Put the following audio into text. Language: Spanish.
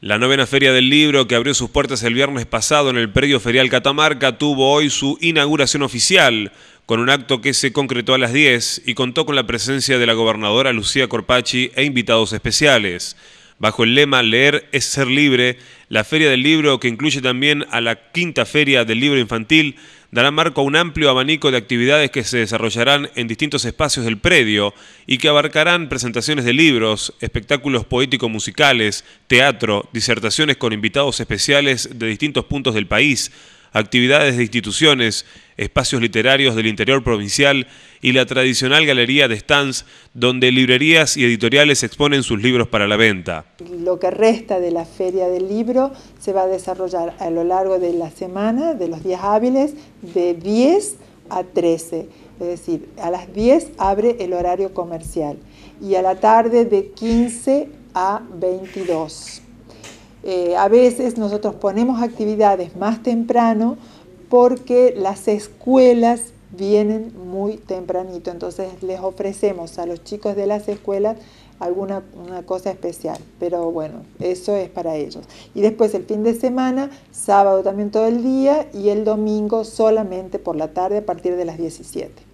La novena Feria del Libro, que abrió sus puertas el viernes pasado en el predio ferial Catamarca, tuvo hoy su inauguración oficial, con un acto que se concretó a las 10 y contó con la presencia de la gobernadora Lucía Corpacci e invitados especiales bajo el lema Leer es ser libre, la Feria del Libro, que incluye también a la quinta Feria del Libro Infantil, dará marco a un amplio abanico de actividades que se desarrollarán en distintos espacios del predio y que abarcarán presentaciones de libros, espectáculos poético-musicales, teatro, disertaciones con invitados especiales de distintos puntos del país, actividades de instituciones, espacios literarios del interior provincial y la tradicional galería de stands donde librerías y editoriales exponen sus libros para la venta. Lo que resta de la feria del libro se va a desarrollar a lo largo de la semana, de los días hábiles, de 10 a 13. Es decir, a las 10 abre el horario comercial y a la tarde de 15 a 22. Eh, a veces nosotros ponemos actividades más temprano porque las escuelas vienen muy tempranito. Entonces les ofrecemos a los chicos de las escuelas alguna una cosa especial. Pero bueno, eso es para ellos. Y después el fin de semana, sábado también todo el día y el domingo solamente por la tarde a partir de las 17.